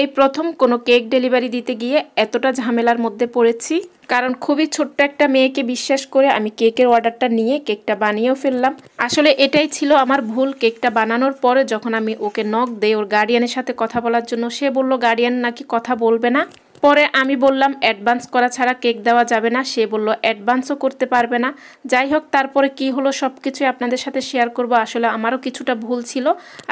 এই প্রথম কোনো কেক ডেলিভারি দিতে গিয়ে এতটা ঝামেলার মধ্যে পড়েছি কারণ খুবই ছোট্ট একটা মেয়েকে বিশ্বাস করে আমি কেকের অর্ডারটা নিয়ে কেকটা বানিয়েও ফেললাম আসলে এটাই ছিল আমার ভুল কেকটা বানানোর পরে যখন আমি ওকে নখ দেই ওর গার্ডিয়ানের সাথে কথা বলার জন্য সে বলল গার্ডিয়ান নাকি কথা বলবে না পরে আমি বললাম অ্যাডভান্স করা ছাড়া কেক দেওয়া যাবে না সে বলল অ্যাডভান্সও করতে পারবে না যাই হোক তারপরে কি হলো সব কিছুই আপনাদের সাথে শেয়ার করব আসলে আমারও কিছুটা ভুল ছিল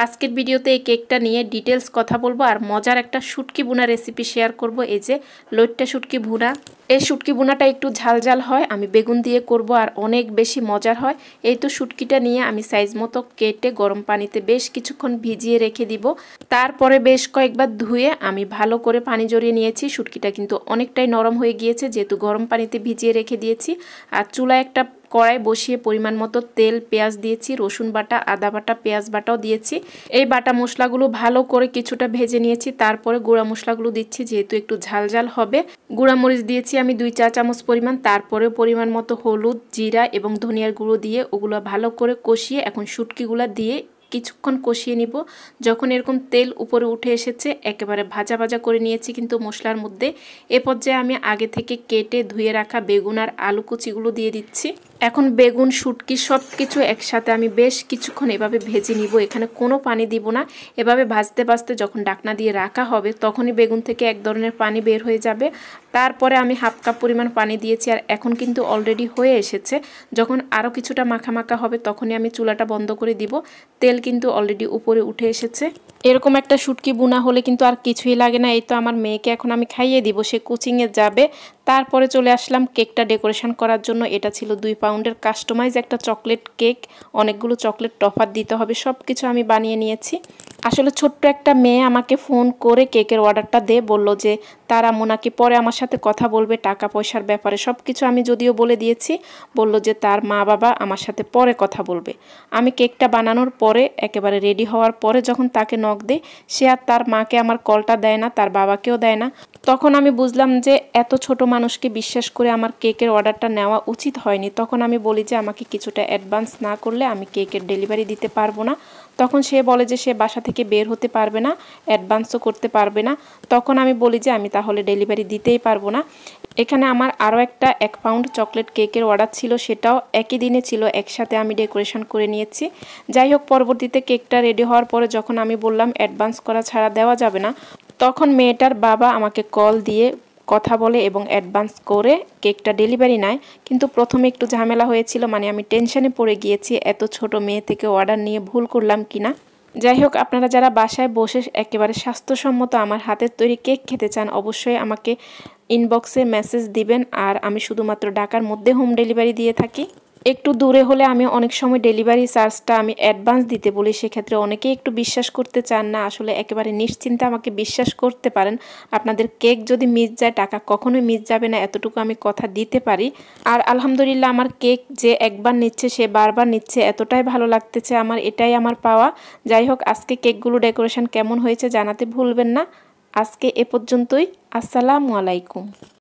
আজকের ভিডিওতে এই কেকটা নিয়ে ডিটেলস কথা বলবো আর মজার একটা শুটকি বোনা রেসিপি শেয়ার করব এই যে লোটটা শুটকি ভুনা এই শুটকি বোনাটা একটু ঝালঝাল হয় আমি বেগুন দিয়ে করব আর অনেক বেশি মজার হয় এই তো শুটকিটা নিয়ে আমি সাইজ মতো কেটে গরম পানিতে বেশ কিছুক্ষণ ভিজিয়ে রেখে দিব তারপরে বেশ কয়েকবার ধুয়ে আমি ভালো করে পানি জড়িয়ে নিয়েছি শুটকিটা কিন্তু অনেকটাই নরম হয়ে গিয়েছে যেহেতু গরম পানিতে ভিজিয়ে রেখে দিয়েছি আর চুলায় একটা কড়াই বসিয়ে পরিমাণ মতো তেল পেঁয়াজ দিয়েছি রসুন বাটা আদা বাটা পেঁয়াজ বাটাও দিয়েছি এই বাটা মশলাগুলো ভালো করে কিছুটা ভেজে নিয়েছি তারপরে গুঁড়া মশলাগুলো দিচ্ছি যেহেতু একটু ঝাল ঝাল হবে গুঁড়া মরিচ দিয়েছি আমি দুই চা চামচ পরিমাণ তারপরে পরিমাণ মতো হলুদ জিরা এবং ধনিয়ার গুঁড়ো দিয়ে ওগুলো ভালো করে কষিয়ে এখন শুটকিগুলো দিয়ে কিছুক্ষণ কষিয়ে নিব যখন এরকম তেল উপরে উঠে এসেছে একেবারে ভাজা ভাজা করে নিয়েছি কিন্তু মশলার মধ্যে এ পর্যায়ে আমি আগে থেকে কেটে ধুয়ে রাখা বেগুন আর আলু কুচিগুলো দিয়ে দিচ্ছি এখন বেগুন শুটকি সব কিছু একসাথে আমি বেশ কিছুক্ষণ এভাবে ভেজে নিব এখানে কোনো পানি দিব না এভাবে ভাজতে ভাজতে যখন ডাকনা দিয়ে রাখা হবে তখনই বেগুন থেকে এক ধরনের পানি বের হয়ে যাবে তারপরে আমি হাফ কাপ পরিমাণ পানি দিয়েছি আর এখন কিন্তু অলরেডি হয়ে এসেছে যখন আরও কিছুটা মাখা মাখা হবে তখনই আমি চুলাটা বন্ধ করে দিব তেল কিন্তু অলরেডি উপরে উঠে এসেছে এরকম একটা শুটকি বোনা হলে কিন্তু আর কিছুই লাগে না এই তো আমার মেয়েকে এখন আমি খাইয়ে দিব সে কোচিংয়ে যাবে তারপরে চলে আসলাম কেকটা ডেকোরেশন করার জন্য এটা ছিল দুই পাউন্ডের কাস্টমাইজ একটা চকলেট কেক অনেকগুলো চকলেট টফার দিতে হবে সব কিছু আমি বানিয়ে নিয়েছি আসলে ছোট্ট একটা মেয়ে আমাকে ফোন করে কেকের অর্ডারটা দে বললো যে তারা মোনাকি পরে আমার সাথে কথা বলবে টাকা পয়সার ব্যাপারে সব কিছু আমি যদিও বলে দিয়েছি বলল যে তার মা বাবা আমার সাথে পরে কথা বলবে আমি কেকটা বানানোর পরে একেবারে রেডি হওয়ার পরে যখন তাকে নখ দে সে আর তার মাকে আমার কলটা দেয় না তার বাবাকেও দেয় না তখন আমি বুঝলাম যে এত ছোট মানুষকে বিশ্বাস করে আমার কেকের অর্ডারটা নেওয়া উচিত হয়নি তখন আমি বলি যে আমাকে কিছুটা অ্যাডভান্স না করলে আমি কেকের ডেলিভারি দিতে পারবো না তখন সে বলে যে সে বাসা থেকে বের হতে পারবে না অ্যাডভান্সও করতে পারবে না তখন আমি বলি যে আমি তাহলে ডেলিভারি দিতেই পারবো না এখানে আমার আরও একটা এক পাউন্ড চকলেট কেকের অর্ডার ছিল সেটাও একই দিনে ছিল একসাথে আমি ডেকোরেশন করে নিয়েছি যাই হোক পরবর্তীতে কেকটা রেডি হওয়ার পরে যখন আমি বললাম অ্যাডভান্স করা ছাড়া দেওয়া যাবে না তখন মেয়েটার বাবা আমাকে কল দিয়ে কথা বলে এবং অ্যাডভান্স করে কেকটা ডেলিভারি নেয় কিন্তু প্রথমে একটু ঝামেলা হয়েছিল মানে আমি টেনশনে পড়ে গিয়েছি এত ছোট মেয়ে থেকে অর্ডার নিয়ে ভুল করলাম কিনা যাই হোক আপনারা যারা বাসায় বসে একেবারে স্বাস্থ্যসম্মত আমার হাতের তৈরি কেক খেতে চান অবশ্যই আমাকে ইনবক্সে মেসেজ দিবেন আর আমি শুধুমাত্র ডাকার মধ্যে হোম ডেলিভারি দিয়ে থাকি একটু দূরে হলে আমি অনেক সময় ডেলিভারি চার্জটা আমি অ্যাডভান্স দিতে বলি সেক্ষেত্রে অনেকেই একটু বিশ্বাস করতে চান না আসলে একেবারে নিশ্চিন্তে আমাকে বিশ্বাস করতে পারেন আপনাদের কেক যদি মিস যায় টাকা কখনোই মিস যাবে না এতটুকু আমি কথা দিতে পারি আর আলহামদুলিল্লাহ আমার কেক যে একবার নিচ্ছে সে বারবার নিচ্ছে এতটাই ভালো লাগতেছে আমার এটাই আমার পাওয়া যাই হোক আজকে কেকগুলো ডেকোরেশন কেমন হয়েছে জানাতে ভুলবেন না আজকে এ পর্যন্তই আসসালামু আলাইকুম